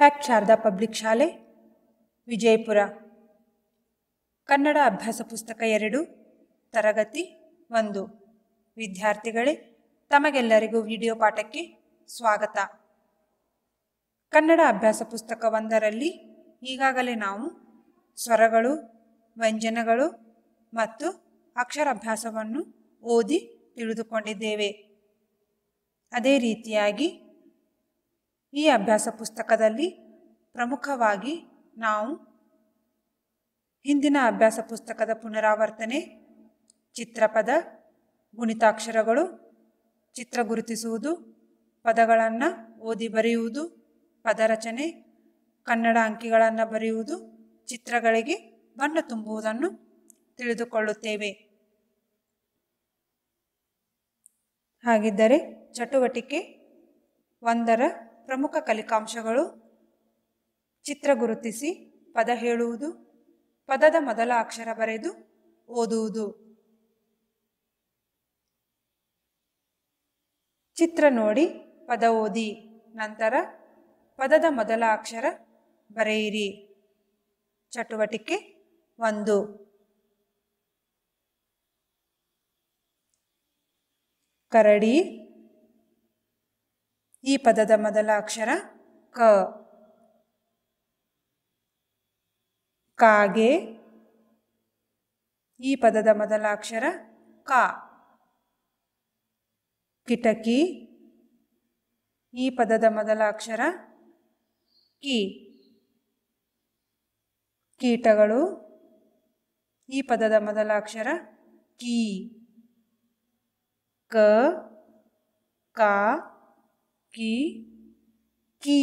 fact Sharada public ಶಾಲೆ ವಿಜಯಪುರ ಕನ್ನಡ ಅಭ್ಯಾಸ ಪುಸ್ತಕ ಎರಡು ತರಗತಿ ಒಂದು ವಿದ್ಯಾರ್ಥಿಗಳೇ ತಮಗೆಲ್ಲರಿಗೂ ವಿಡಿಯೋ ಪಾಠಕ್ಕೆ ಸ್ವಾಗತ ಕನ್ನಡ ಅಭ್ಯಾಸ ಪುಸ್ತಕ ಒಂದರಲ್ಲಿ ಈಗಾಗಲೇ ನಾವು ಸ್ವರಗಳು ವ್ಯಂಜನಗಳು ಮತ್ತು ಅಕ್ಷರಾಭ್ಯಾಸವನ್ನು ಓದಿ ತಿಳಿದುಕೊಂಡಿದ್ದೇವೆ ಅದೇ ರೀತಿಯಾಗಿ ಈ ಅಭ್ಯಾಸ ಪುಸ್ತಕದಲ್ಲಿ ಪ್ರಮುಖವಾಗಿ ನಾವು ಹಿಂದಿನ ಅಭ್ಯಾಸ ಪುಸ್ತಕದ ಪುನರಾವರ್ತನೆ ಚಿತ್ರಪದ ಗುಣಿತಾಕ್ಷರಗಳು ಚಿತ್ರ ಗುರುತಿಸುವುದು ಪದಗಳನ್ನು ಓದಿ ಬರೆಯುವುದು ಪದರಚನೆ ಕನ್ನಡ ಅಂಕಿಗಳನ್ನು ಬರೆಯುವುದು ಚಿತ್ರಗಳಿಗೆ ಬಣ್ಣ ತುಂಬುವುದನ್ನು ತಿಳಿದುಕೊಳ್ಳುತ್ತೇವೆ ಹಾಗಿದ್ದರೆ ಚಟುವಟಿಕೆ ಒಂದರ ಪ್ರಮುಖ ಕಲಿಕಾಂಶಗಳು ಚಿತ್ರ ಗುರುತಿಸಿ ಪದ ಹೇಳುವುದು ಪದದ ಮೊದಲ ಅಕ್ಷರ ಬರೆದು ಓದುವುದು ಚಿತ್ರ ನೋಡಿ ಪದ ಓದಿ ನಂತರ ಪದದ ಮೊದಲ ಅಕ್ಷರ ಬರೆಯಿರಿ ಚಟುವಟಿಕೆ ಒಂದು ಕರಡಿ ಈ ಪದದ ಮೊದಲ ಅಕ್ಷರ ಕ ಕಾಗೆ ಈ ಪದದ ಮೊದಲ ಅಕ್ಷರ ಕ ಕಿಟಕಿ ಈ ಪದದ ಮೊದಲ ಅಕ್ಷರ ಕಿ ಕೀಟಗಳು ಈ ಪದದ ಮೊದಲ ಅಕ್ಷರ ಕಿ ಕ ಕಾ ki ki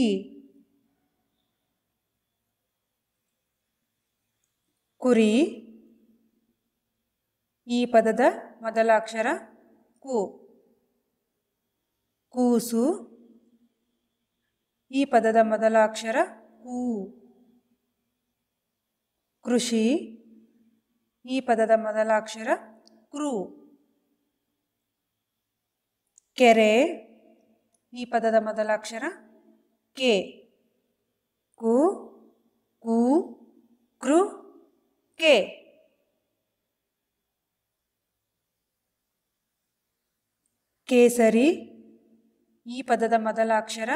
ಕುರಿ ಈ ಪದದ ಮೊದಲ ಅಕ್ಷರ ಕು ಕೂಸು ಈ ಪದದ ಮೊದಲ ಅಕ್ಷರ ಕೂ ಕೃಷಿ ಈ ಪದದ ಮೊದಲ ಅಕ್ಷರ ಕ್ರೂ ಕೆರೆ ಈ ಪದದ ಮೊದಲ ಅಕ್ಷರ ಕೆ ಕು ಕು ಕೃ ಕೆ ಕೇಸರಿ ಈ ಪದದ ಮೊದಲ ಅಕ್ಷರ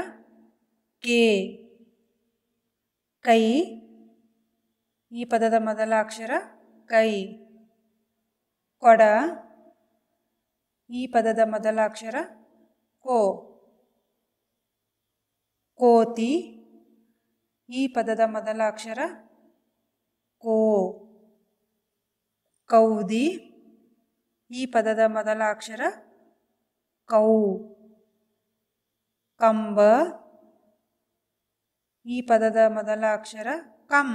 ಕೆ ಕೈ ಈ ಪದದ ಮೊದಲ ಅಕ್ಷರ ಕೈ ಕೊಡ ಈ ಪದದ ಮೊದಲ ಅಕ್ಷರ ಕೋ ಕೋತಿ ಈ ಪದದ ಮೊದಲ ಅಕ್ಷರ ಕೋ ಕೌದಿ ಈ ಪದದ ಮೊದಲ ಅಕ್ಷರ ಕೌ ಕಂಬ ಈ ಪದದ ಮೊದಲ ಅಕ್ಷರ ಕಂ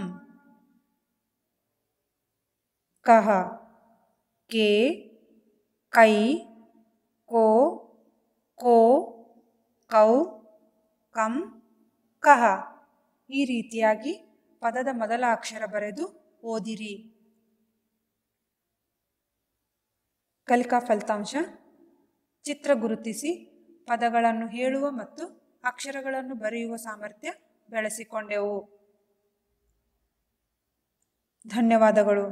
ಕಹ ಕೆ ಕೈ ಕೋ ಕೋ ಕೌ ಕಂ ಕಹ ಈ ರೀತಿಯಾಗಿ ಪದದ ಮೊದಲ ಅಕ್ಷರ ಬರೆದು ಓದಿರಿ ಕಲಿಕಾ ಫಲಿತಾಂಶ ಚಿತ್ರ ಗುರುತಿಸಿ ಪದಗಳನ್ನು ಹೇಳುವ ಮತ್ತು ಅಕ್ಷರಗಳನ್ನು ಬರೆಯುವ ಸಾಮರ್ಥ್ಯ ಬೆಳೆಸಿಕೊಂಡೆವು ಧನ್ಯವಾದಗಳು